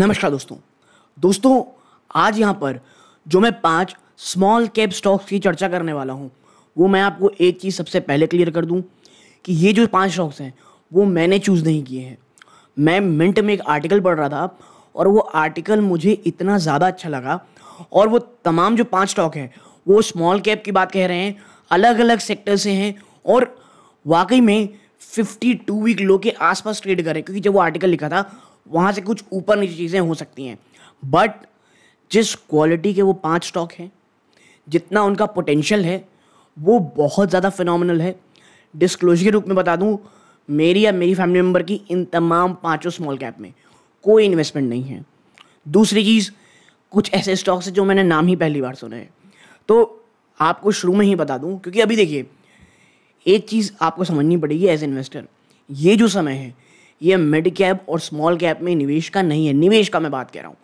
नमस्कार दोस्तों दोस्तों आज यहाँ पर जो मैं पांच स्मॉल कैप स्टॉक्स की चर्चा करने वाला हूँ वो मैं आपको एक चीज़ सबसे पहले क्लियर कर दूँ कि ये जो पांच स्टॉक्स हैं वो मैंने चूज़ नहीं किए हैं मैं मिनट में एक आर्टिकल पढ़ रहा था और वो आर्टिकल मुझे इतना ज़्यादा अच्छा लगा और वो तमाम जो पाँच स्टॉक हैं वो स्मॉल कैप की बात कह रहे हैं अलग अलग सेक्टर से हैं और वाकई में 52 वीक लो के आसपास ट्रेड करें क्योंकि जब वो आर्टिकल लिखा था वहाँ से कुछ ऊपर नीचे चीज़ें हो सकती हैं बट जिस क्वालिटी के वो पांच स्टॉक हैं जितना उनका पोटेंशियल है वो बहुत ज़्यादा फिनोमिनल है डिस्क्लोजर के रूप में बता दूँ मेरी या मेरी फैमिली मेम्बर की इन तमाम पाँचों स्मॉल कैप में कोई इन्वेस्टमेंट नहीं है दूसरी चीज़ कुछ ऐसे स्टॉक्स हैं जो मैंने नाम ही पहली बार सुना है तो आपको शुरू में ही बता दूँ क्योंकि अभी देखिए एक चीज़ आपको समझनी पड़ेगी एज इन्वेस्टर ये जो समय है ये मिड कैप और स्मॉल कैप में निवेश का नहीं है निवेश का मैं बात कह रहा हूँ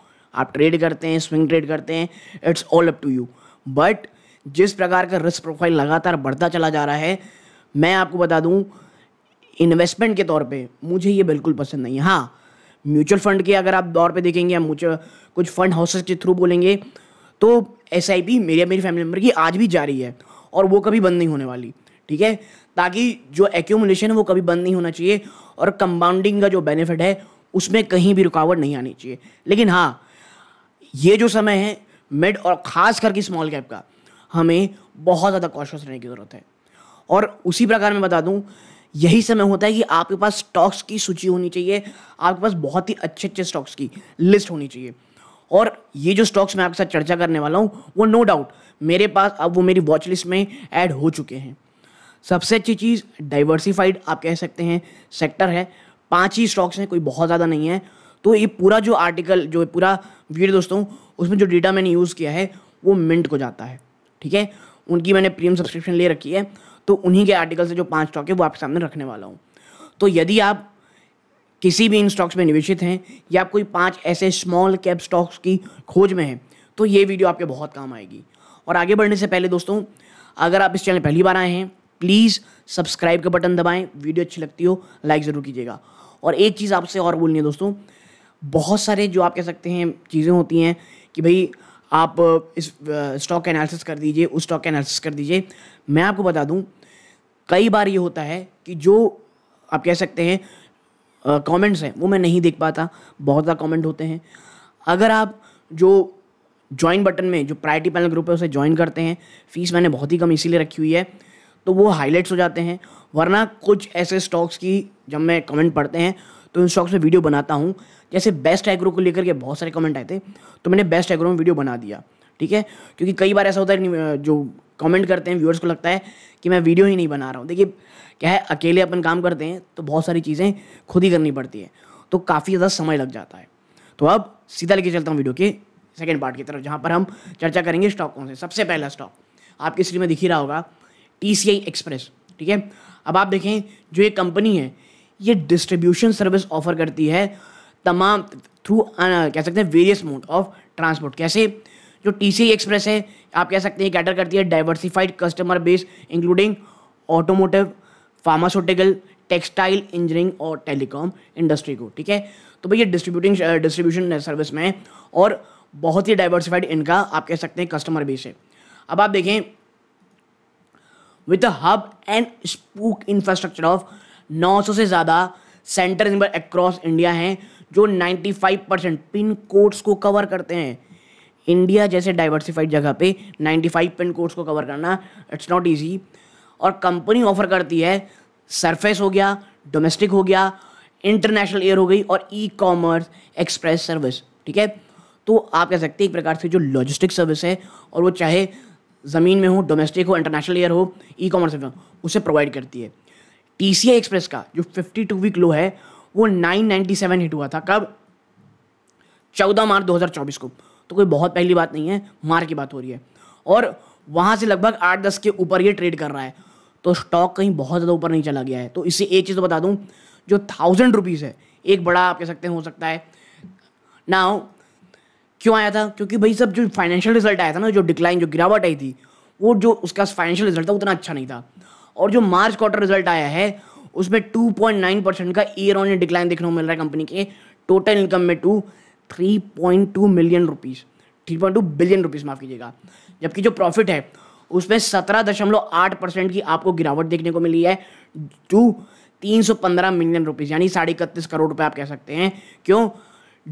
आप ट्रेड करते हैं स्विंग ट्रेड करते हैं it's all up to you but जिस प्रकार का रिस्क प्रोफाइल लगातार बढ़ता चला जा रहा है मैं आपको बता दूं इन्वेस्टमेंट के तौर पे मुझे ये बिल्कुल पसंद नहीं है हाँ म्यूचुअल फंड के अगर आप दौर पे देखेंगे या मुझे कुछ फंड हाउसेज के थ्रू बोलेंगे तो एस आई पी मेरी मेरी फैमिली मेम्बर की आज भी जारी है और वो कभी बंद नहीं होने वाली ठीक है ताकि जो एक्यूमुलेशन है वो कभी बंद नहीं होना चाहिए और कंपाउंडिंग का जो बेनिफिट है उसमें कहीं भी रुकावट नहीं आनी चाहिए लेकिन हाँ ये जो समय है मिड और ख़ास करके स्मॉल कैप का हमें बहुत ज़्यादा कॉशियस रहने की ज़रूरत है और उसी प्रकार मैं बता दूँ यही समय होता है कि आपके पास स्टॉक्स की सूची होनी चाहिए आपके पास बहुत ही अच्छे अच्छे स्टॉक्स की लिस्ट होनी चाहिए और ये जो स्टॉक्स मैं आपके साथ चर्चा करने वाला हूँ वो नो डाउट मेरे पास अब वो मेरी वॉच लिस्ट में ऐड हो चुके हैं सबसे अच्छी चीज़ डाइवर्सिफाइड आप कह सकते हैं सेक्टर है पांच ही स्टॉक्स हैं कोई बहुत ज़्यादा नहीं है तो ये पूरा जो आर्टिकल जो पूरा वीडियो दोस्तों उसमें जो डेटा मैंने यूज़ किया है वो मिंट को जाता है ठीक है उनकी मैंने प्रीमियम सब्सक्रिप्शन ले रखी है तो उन्हीं के आर्टिकल से जो पाँच स्टॉक है वो आपके सामने रखने वाला हूँ तो यदि आप किसी भी इन स्टॉक्स में निवेशित हैं या आप कोई पाँच ऐसे स्मॉल कैप स्टॉक्स की खोज में हैं तो ये वीडियो आपके बहुत काम आएगी और आगे बढ़ने से पहले दोस्तों अगर आप इस चैनल पहली बार आए हैं प्लीज़ सब्सक्राइब का बटन दबाएं वीडियो अच्छी लगती हो लाइक ज़रूर कीजिएगा और एक चीज़ आपसे और बोलनी है दोस्तों बहुत सारे जो आप कह सकते हैं चीज़ें होती हैं कि भाई आप इस स्टॉक एनालिसिस कर दीजिए उस स्टॉक एनालिसिस कर दीजिए मैं आपको बता दूं कई बार ये होता है कि जो आप कह सकते हैं कमेंट्स हैं वो मैं नहीं देख पाता बहुत ज़्यादा कमेंट होते हैं अगर आप जो ज्वाइन बटन में जो प्रायरिटी पैनल ग्रुप है उसे ज्वाइन करते हैं फीस मैंने बहुत ही कम इसीलिए रखी हुई है तो वो हाईलाइट्स हो जाते हैं वरना कुछ ऐसे स्टॉक्स की जब मैं कमेंट पढ़ते हैं तो इन स्टॉक्स में वीडियो बनाता हूँ जैसे बेस्ट एग्रो को लेकर के बहुत सारे कमेंट आए थे तो मैंने बेस्ट एग्रो में वीडियो बना दिया ठीक है क्योंकि कई बार ऐसा होता है जो कमेंट करते हैं व्यूअर्स को लगता है कि मैं वीडियो ही नहीं बना रहा हूँ देखिए क्या है अकेले अपन काम करते हैं तो बहुत सारी चीज़ें खुद ही करनी पड़ती है तो काफ़ी ज़्यादा समय लग जाता है तो अब सीधा लेके चलता हूँ वीडियो के सेकेंड पार्ट की तरफ जहाँ पर हम चर्चा करेंगे स्टॉक कौन से सबसे पहला स्टॉक आपकी स्क्रीन में दिख ही रहा होगा टी सी आई एक्सप्रेस ठीक है अब आप देखें जो ये कंपनी है ये डिस्ट्रीब्यूशन सर्विस ऑफर करती है तमाम थ्रू कह सकते हैं वेरियस मोड ऑफ ट्रांसपोर्ट कैसे जो टी सी एक्सप्रेस है आप कह सकते हैं कैटर करती है diversified customer base including automotive pharmaceutical textile engineering और टेलीकॉम इंडस्ट्री को ठीक है तो भैया डिस्ट्रीब्यूटिंग डिस्ट्रीब्यूशन सर्विस में और बहुत ही डाइवर्सिफाइड इनका आप कह सकते हैं कस्टमर बेस है अब आप देखें with hub and spoke infrastructure of 900 से ज़्यादा सेंटर अक्रॉस इंडिया हैं जो 95 परसेंट पिन कोड्स को कवर करते हैं इंडिया जैसे डाइवर्सिफाइड जगह पे 95 पिन कोड्स को कवर करना इट्स नॉट ईजी और कंपनी ऑफर करती है सरफेस हो गया डोमेस्टिक हो गया इंटरनेशनल एयर हो गई और ई कॉमर्स एक्सप्रेस सर्विस ठीक है तो आप कह सकते हैं एक प्रकार से जो लॉजिस्टिक सर्विस है और वो चाहे ज़मीन में हो डोमेस्टिक हो इंटरनेशनल एयर हो ई कॉमर्स में उसे प्रोवाइड करती है टी सी एक्सप्रेस का जो फिफ्टी टू वीक लो है वो नाइन नाइन्टी सेवन हिट हुआ था कब चौदह मार्च दो हज़ार चौबीस को तो कोई बहुत पहली बात नहीं है मार की बात हो रही है और वहाँ से लगभग आठ दस के ऊपर ये ट्रेड कर रहा है तो स्टॉक कहीं बहुत ज़्यादा ऊपर नहीं चला गया है तो इससे एक चीज़ तो बता दूँ जो थाउजेंड रुपीज़ है एक बड़ा आप कह सकते हैं हो सकता है नाउ क्यों आया था क्योंकि भाई सब जो फाइनेंशियल रिजल्ट आया था ना जो डिक्लाइन जो गिरावट आई थी वो जो उसका फाइनेंशियल रिजल्ट था उतना अच्छा नहीं था और जो मार्च क्वार्टर रिजल्ट आया है उसमें 2.9 परसेंट का ईयर ऑन ईयर डिक्लाइन देखने को मिल रहा है कंपनी के टोटल इनकम में to 3.2 million rupees 3.2 billion rupees माफ़ कीजिएगा जबकि जो प्रॉफिट है उसमें सत्रह दशमलव आठ परसेंट की आपको गिरावट देखने को मिली है टू तीन सौ पंद्रह मिलियन रुपीज़ यानी साढ़े इकतीस करोड़ रुपये आप कह सकते हैं क्यों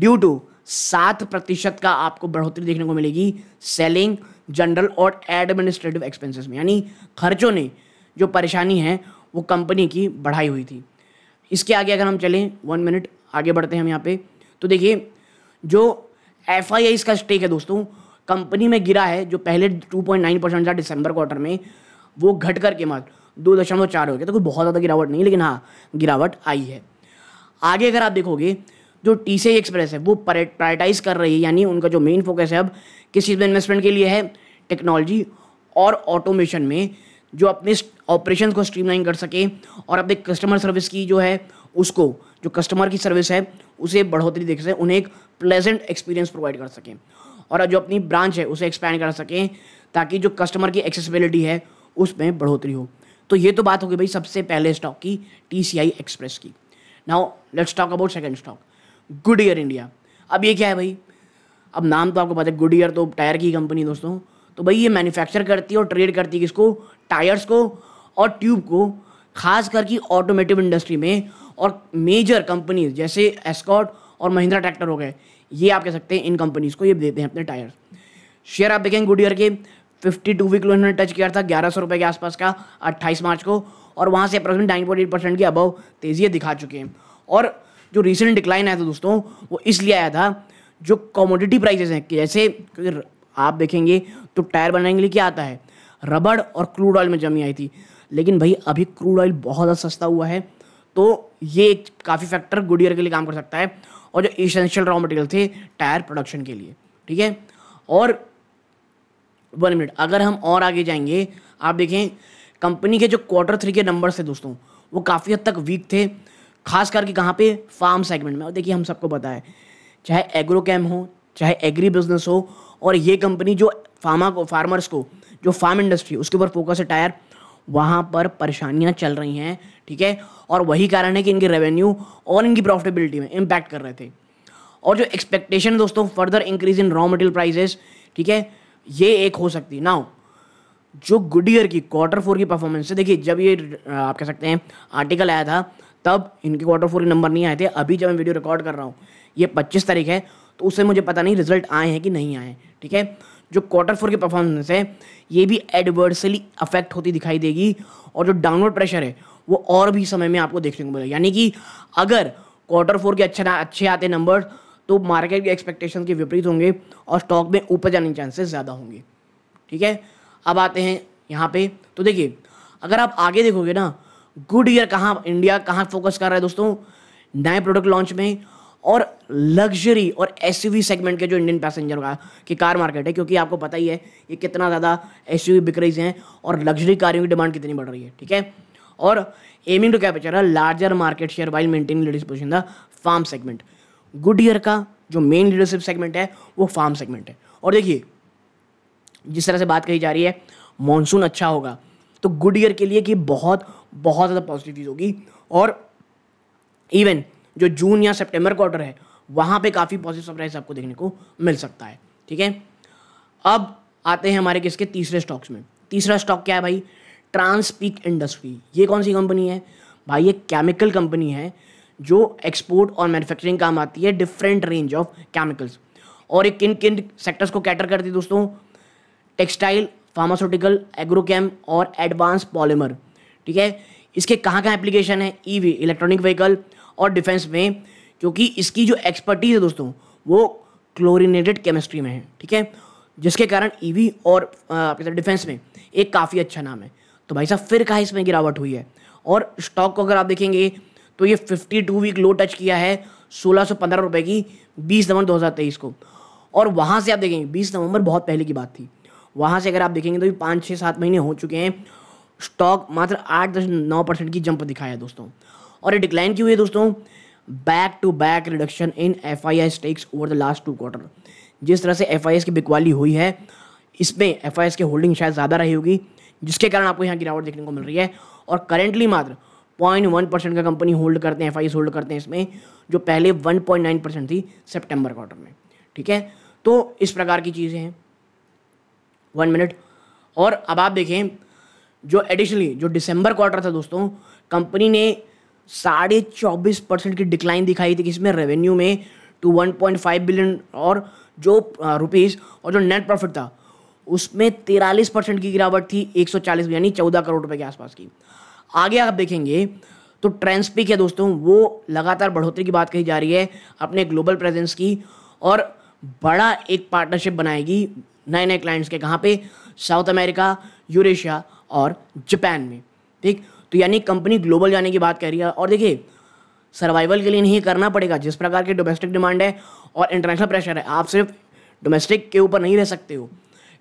ड्यू टू सात प्रतिशत का आपको बढ़ोतरी देखने को मिलेगी सेलिंग जनरल और एडमिनिस्ट्रेटिव एक्सपेंसेस में यानी खर्चों ने जो परेशानी है वो कंपनी की बढ़ाई हुई थी इसके आगे अगर हम चलें वन मिनट आगे बढ़ते हैं हम यहाँ पे तो देखिए जो एफ आई आई का स्टेक है दोस्तों कंपनी में गिरा है जो पहले 2.9 परसेंट था दिसंबर क्वार्टर में वो घट करके मात्र दो दशमलव चार हो गया तो कोई बहुत ज़्यादा गिरावट नहीं लेकिन हाँ गिरावट आई है आगे अगर आप देखोगे जो टी सी एक्सप्रेस है वो प्रायटाइज कर रही है यानी उनका जो मेन फोकस है अब किस चीज़ में इन्वेस्टमेंट के लिए है टेक्नोलॉजी और ऑटोमेशन में जो अपने ऑपरेशन को स्ट्रीमलाइन कर सके और अपने कस्टमर सर्विस की जो है उसको जो कस्टमर की सर्विस है उसे बढ़ोतरी देख सकें उन्हें एक प्लेजेंट एक्सपीरियंस प्रोवाइड कर सकें और जो अपनी ब्रांच है उसे एक्सपैंड कर सकें ताकि जो कस्टमर की एक्सेसिबिलिटी है उसमें बढ़ोतरी हो तो ये तो बात होगी भाई सबसे पहले स्टॉक की टी सी आई एक्सप्रेस की now let's talk about second stock Goodyear India अब ये क्या है भाई अब नाम तो आपको पता है गुड ईयर तो टायर की कंपनी दोस्तों तो भाई ये मैन्युफैक्चर करती है और ट्रेड करती है किसको टायर्स को और ट्यूब को खास करके ऑटोमेटिव इंडस्ट्री में और मेजर कंपनीज जैसे एस्कॉट और महिंद्रा ट्रैक्टर हो गए ये आप कह सकते हैं इन कंपनीज़ को ये देते हैं अपने टायर्स शेयर आप देखेंगे गुड ईयर के फिफ्टी टू वीक लो इन्होंने टच किया था ग्यारह सौ रुपये के आसपास का अट्ठाईस मार्च को और वहाँ से approximate nine point eight percent के अबव तेज़ी दिखा चुके हैं और जो रिसेंट डिक्लाइन आया था दोस्तों वो इसलिए आया था जो कॉमोडिटी प्राइजेस हैं जैसे आप देखेंगे तो टायर बनाने के लिए क्या आता है रबड़ और क्रूड ऑयल में जमी आई थी लेकिन भाई अभी क्रूड ऑयल बहुत ज़्यादा सस्ता हुआ है तो ये एक काफ़ी फैक्टर गुड ईयर के लिए काम कर सकता है और जो इसेंशियल रॉ मटेरियल थे टायर प्रोडक्शन के लिए ठीक है और वन मिनट अगर हम और आगे जाएंगे आप देखें कंपनी के जो क्वार्टर थ्री के नंबर्स थे दोस्तों वो काफ़ी हद तक वीक थे खास करके कहाँ पे फार्म सेगमेंट में और देखिए हम सबको पता है चाहे एग्रो कैम हो चाहे एग्री बिजनेस हो और ये कंपनी जो फार्मा को फार्मर्स को जो फार्म इंडस्ट्री उसके ऊपर फोकस है टायर वहाँ पर परेशानियाँ चल रही हैं ठीक है और वही कारण है कि इनके रेवेन्यू और इनकी प्रॉफिटेबिलिटी में इम्पैक्ट कर रहे थे और जो एक्सपेक्टेशन दोस्तों further increase in raw material prices ठीक है ये एक हो सकती है नाउ जो गुड ईयर की क्वार्टर फोर की परफॉर्मेंस है देखिए जब ये आप कह सकते हैं आर्टिकल आया था तब इनके क्वार्टर फोर के नंबर नहीं आए थे अभी जब मैं वीडियो रिकॉर्ड कर रहा हूँ ये पच्चीस तारीख है तो उससे मुझे पता नहीं रिजल्ट आए हैं कि नहीं आए ठीक है जो क्वार्टर फोर की परफॉर्मेंस है ये भी एडवर्सली अफेक्ट होती दिखाई देगी और जो डाउनवर्ड प्रेशर है वो और भी समय में आपको देखने को मिलेगा यानी कि अगर क्वार्टर फोर के अच्छे अच्छे आते नंबर तो मार्केट के एक्सपेक्टेशन के विपरीत होंगे और स्टॉक में ऊपर जाने के चांसेस ज़्यादा होंगे ठीक है अब आते हैं यहाँ पे तो देखिए अगर आप आगे देखोगे ना गुड ईयर कहाँ इंडिया कहाँ फोकस कर रहा है दोस्तों नए प्रोडक्ट लॉन्च में और लग्जरी और एस सेगमेंट के जो इंडियन पैसेंजर का की कार मार्केट है क्योंकि आपको पता ही है ये कितना ज़्यादा एस बिक रही हैं और लग्जरी कारों की डिमांड कितनी बढ़ रही है ठीक है और एमिंग टू कैप्चर है larger market share while maintaining leadership position the farm segment Goodyear का जो मेन लीडरशिप सेगमेंट है वो फार्म सेगमेंट है और देखिए जिस तरह से बात कही जा रही है मॉनसून अच्छा होगा तो गुड ईयर के लिए कि बहुत बहुत ज़्यादा पॉजिटिव चीज़ होगी और इवन जो जून या सितंबर क्वार्टर है वहाँ पे काफ़ी पॉजिटिव सरप्राइज आपको देखने को मिल सकता है ठीक है अब आते हैं हमारे किसके तीसरे स्टॉक्स में तीसरा स्टॉक क्या है भाई ट्रांसपीक इंडस्ट्री ये कौन सी कंपनी है भाई ये केमिकल कंपनी है जो एक्सपोर्ट और मैन्युफैक्चरिंग काम आती है डिफरेंट रेंज ऑफ केमिकल्स और ये किन किन सेक्टर्स को कैटर करती है दोस्तों टेक्सटाइल फार्मास्यूटिकल एग्रोकेम और एडवांस पॉलीमर ठीक है इसके कहाँ कहाँ एप्लीकेशन है ई वी इलेक्ट्रॉनिक व्हीकल और डिफेंस में क्योंकि इसकी जो एक्सपर्टीज है दोस्तों वो क्लोरिनेटेड केमिस्ट्री में है ठीक है जिसके कारण ईवी e और डिफेंस में एक काफ़ी अच्छा नाम है तो भाई साहब फिर कहा इसमें गिरावट हुई है और स्टॉक को अगर आप देखेंगे तो ये 52 वीक लो टच किया है सोलह सौ पंद्रह रुपये की 20 नवंबर 2023 को और वहाँ से आप देखेंगे 20 नवंबर बहुत पहले की बात थी वहाँ से अगर आप देखेंगे तो पाँच छः सात महीने हो चुके हैं स्टॉक मात्र आठ दशमलव नौ परसेंट की जंप दिखाया है दोस्तों और ये डिक्लाइन क्यों हुई दोस्तों back to back reduction in F I I stakes over the last two quarter जिस तरह से एफ आई एस की बिकवाली हुई है इसमें एफ आई एस की होल्डिंग शायद ज़्यादा रही होगी जिसके कारण आपको यहाँ गिरावट देखने को मिल रही है और करेंटली मात्र पॉइंट वन परसेंट का कंपनी होल्ड करते हैं एफ आई होल्ड करते हैं इसमें जो पहले वन पॉइंट नाइन परसेंट थी सेप्टेम्बर क्वार्टर में ठीक है तो इस प्रकार की चीज़ें हैं वन मिनट और अब आप देखें जो एडिशनली जो दिसंबर क्वार्टर था दोस्तों कंपनी ने साढ़े चौबीस परसेंट की डिक्लाइन दिखाई थी इसमें रेवेन्यू में to one point five billion और जो रुपीज़ और जो नेट प्रॉफिट था उसमें तिरालीस परसेंट की गिरावट थी एक सौ चालीस यानी चौदह करोड़ रुपए के आसपास की आगे आप देखेंगे तो ट्रेंसपिक है दोस्तों वो लगातार बढ़ोतरी की बात कही जा रही है अपने ग्लोबल प्रेजेंस की और बड़ा एक पार्टनरशिप बनाएगी नए नए क्लाइंट्स के कहाँ पे साउथ अमेरिका यूरेशिया और जापान में ठीक तो यानी कंपनी ग्लोबल जाने की बात कर रही है और देखिए सर्वाइवल के लिए नहीं करना पड़ेगा जिस प्रकार के डोमेस्टिक डिमांड है और इंटरनेशनल प्रेशर है आप सिर्फ डोमेस्टिक के ऊपर नहीं रह सकते हो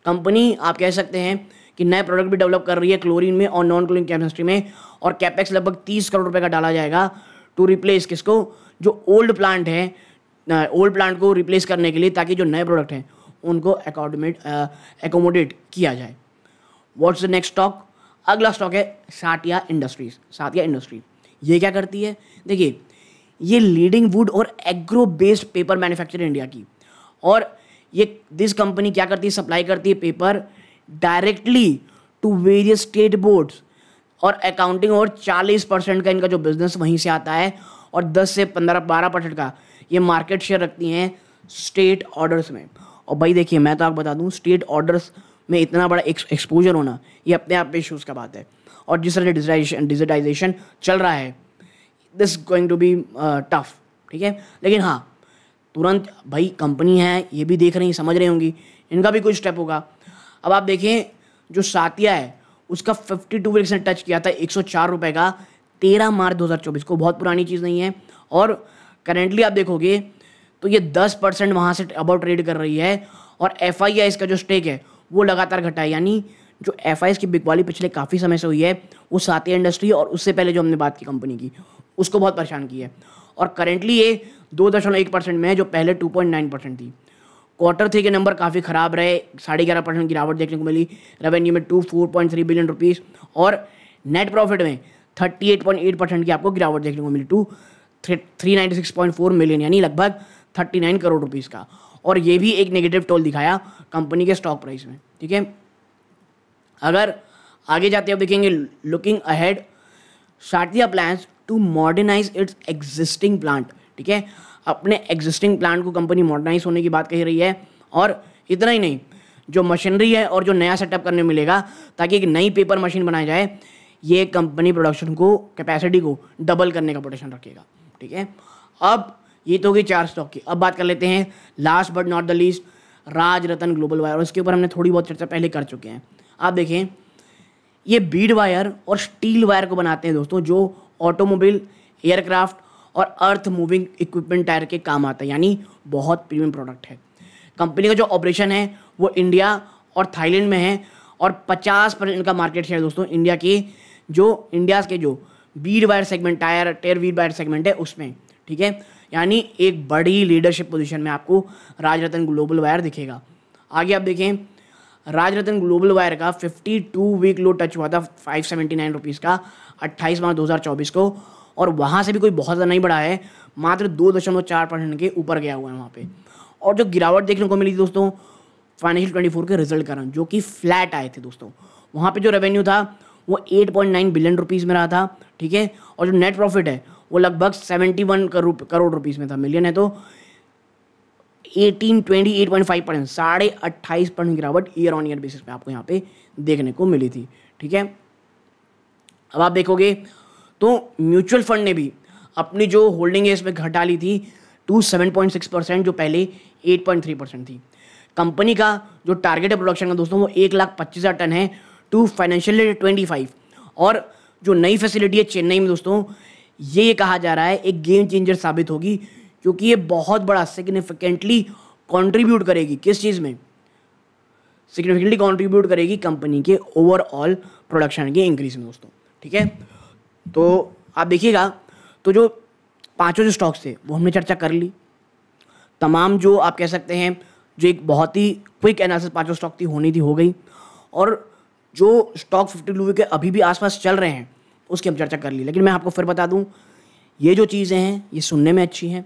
कंपनी आप कह सकते हैं कि नए प्रोडक्ट भी डेवलप कर रही है क्लोरीन में और नॉन क्लोरीन केमिस्ट्री में और कैपेक्स लगभग तीस करोड़ रुपये का डाला जाएगा टू रिप्लेस किसको जो ओल्ड प्लांट है ओल्ड प्लांट को रिप्लेस करने के लिए ताकि जो नए प्रोडक्ट हैं उनको अकोडमेट एकोमोडेट किया जाए वॉट्स द नेक्स्ट स्टॉक अगला स्टॉक है साटिया इंडस्ट्रीज साटिया इंडस्ट्री ये क्या करती है देखिए ये लीडिंग वुड और agro based paper manufacture India की और ये दिस कंपनी क्या करती है सप्लाई करती है paper directly to various state boards और अकाउंटिंग और 40 परसेंट का इनका जो बिजनेस वहीं से आता है और 10 से 15 12 परसेंट का ये मार्केट शेयर रखती हैं स्टेट ऑर्डर्स में और भाई देखिए मैं तो आपको बता दूँ स्टेट ऑर्डर्स में इतना बड़ा एक्सपोजर होना ये अपने आप में इशूज़ का बात है और जिस तरह डिजिटाइजेशन डिजिटाइजेशन चल रहा है this going to be tough ठीक है लेकिन हाँ तुरंत भाई कंपनी है ये भी देख रही समझ रही होंगी इनका भी कुछ स्टेप होगा अब आप देखें जो सातिया है उसका फिफ्टी टू ने टच किया था एक सौ रुपये का तेरह मार्च 2024 को बहुत पुरानी चीज़ नहीं है और करेंटली आप देखोगे तो ये दस परसेंट वहाँ से अबाउट ट्रेड कर रही है और एफ इसका जो स्टेक है वो लगातार घटा है यानी जो एफ की बिकवाली पिछले काफ़ी समय से हुई है वो साथी इंडस्ट्री और उससे पहले जो हमने बात की कंपनी की उसको बहुत परेशान की है और करेंटली ये दो दशमलव एक परसेंट में है जो पहले टू पॉइंट नाइन परसेंट थी क्वार्टर थ्री के नंबर काफ़ी ख़राब रहे साढ़े ग्यारह परसेंट गिरावट देखने को मिली रेवेन्यू में to four point three billion rupees और नेट प्रॉफिट में thirty eight point eight percent की आपको गिरावट देखने को मिली to three ninety six point four million यानी लगभग थर्टी नाइन करोड़ रुपीज़ का और ये भी एक नेगेटिव टोल दिखाया कंपनी के स्टॉक प्राइस में ठीक है अगर आगे जाते आप देखेंगे looking ahead Satia plans to modernise its existing plant ठीक है अपने एग्जिस्टिंग प्लांट को कंपनी मॉडर्नाइज होने की बात कह रही है और इतना ही नहीं जो मशीनरी है और जो नया सेटअप करने मिलेगा ताकि एक नई पेपर मशीन बनाई जाए ये कंपनी प्रोडक्शन को कैपेसिटी को डबल करने का पोटेशन रखेगा ठीक है अब ये तो होगी चार स्टॉक की अब बात कर लेते हैं last but not the least Raj Ratan global wire और इसके ऊपर हमने थोड़ी बहुत चर्चा पहले कर चुके हैं आप देखें ये बीड वायर और स्टील वायर को बनाते हैं दोस्तों जो ऑटोमोबाइल एयरक्राफ्ट और अर्थ मूविंग इक्विपमेंट टायर के काम आता है यानी बहुत प्रीमियम प्रोडक्ट है कंपनी का जो ऑपरेशन है वो इंडिया और थाईलैंड में है और 50 परसेंट इनका मार्केट शेयर दोस्तों इंडिया के जो इंडिया के जो bead wire segment tyre tyre bead wire segment है उसमें ठीक है यानी एक बड़ी लीडरशिप पोजीशन में आपको राजरतन ग्लोबल वायर दिखेगा आगे आप देखें राजरतन ग्लोबल वायर का 52 वीक लो टच हुआ था 579 सेवेंटी का 28 मार्च 2024 को और वहाँ से भी कोई बहुत ज़्यादा नहीं बढ़ा है मात्र दो दशमलव चार परसेंट के ऊपर गया हुआ है वहाँ पे और जो गिरावट देखने को मिली थी दोस्तों फाइनेंशियल ट्वेंटी फोर के रिजल्ट कारण जो कि फ्लैट आए थे दोस्तों वहाँ पर जो रेवेन्यू था वो eight point nine billion rupees में रहा था ठीक है और जो नेट प्रॉफिट है वो लगभग सेवेंटी वन करोड़ रुपीज़ में था मिलियन है तो eighteen twenty eight point five percent साढ़े अट्ठाईस परसेंट गिरावट ईयर ऑन ईयर बेसिस पे आपको यहाँ पे देखने को मिली थी ठीक है अब आप देखोगे तो म्यूचुअल फंड ने भी अपनी जो होल्डिंग है इसमें घटा ली थी to seven point six percent जो पहले एट पॉइंट थ्री परसेंट थी कंपनी का जो टारगेट है प्रोडक्शन का दोस्तों वो एक लाख पच्चीस हज़ार टन है टू फाइनेंशियल ट्वेंटी फाइव और जो नई फैसिलिटी है चेन्नई में दोस्तों ये कहा जा रहा है एक गेम चेंजर साबित होगी क्योंकि ये बहुत बड़ा सिग्निफिकेंटली कॉन्ट्रीब्यूट करेगी किस चीज़ में सिग्निफिकेंटली कॉन्ट्रीब्यूट करेगी कंपनी के ओवरऑल प्रोडक्शन के इंक्रीज में दोस्तों ठीक है तो आप देखिएगा तो जो पांचों जो स्टॉक्स थे वो हमने चर्चा कर ली तमाम जो आप कह सकते हैं जो एक बहुत ही क्विक एनालिसिस पांचों स्टॉक थी होनी थी हो गई और जो स्टॉक फिफ्टी लूवी के अभी भी आसपास चल रहे हैं उसकी हम चर्चा कर ली लेकिन मैं आपको फिर बता दूँ ये जो चीज़ें हैं ये सुनने में अच्छी हैं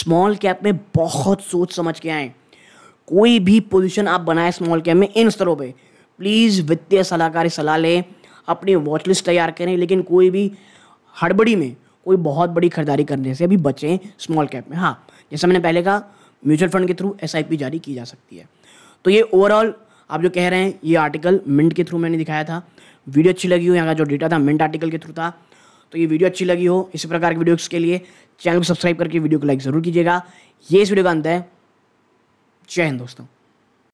स्मॉल कैप में बहुत सोच समझ के आएँ कोई भी पोजिशन आप बनाए स्मॉल कैप में इन स्तरों पर प्लीज़ वित्तीय सलाहकार सलाह लें अपनी वॉच लिस्ट तैयार करें लेकिन कोई भी हड़बड़ी में कोई बहुत बड़ी खरीदारी करने से भी बचें स्मॉल कैप में हाँ जैसा मैंने पहले कहा म्यूचुअल फंड के थ्रू एस जारी की जा सकती है तो ये ओवरऑल आप जो कह रहे हैं ये आर्टिकल मिंट के थ्रू मैंने दिखाया था वीडियो अच्छी लगी हो यहाँ का जो डेटा था मिंट आर्टिकल के थ्रू था तो ये वीडियो अच्छी लगी हो इसी प्रकार की वीडियोस के लिए चैनल को सब्सक्राइब करके वीडियो को लाइक ज़रूर कीजिएगा ये इस वीडियो का अंत है जय हिंद दोस्तों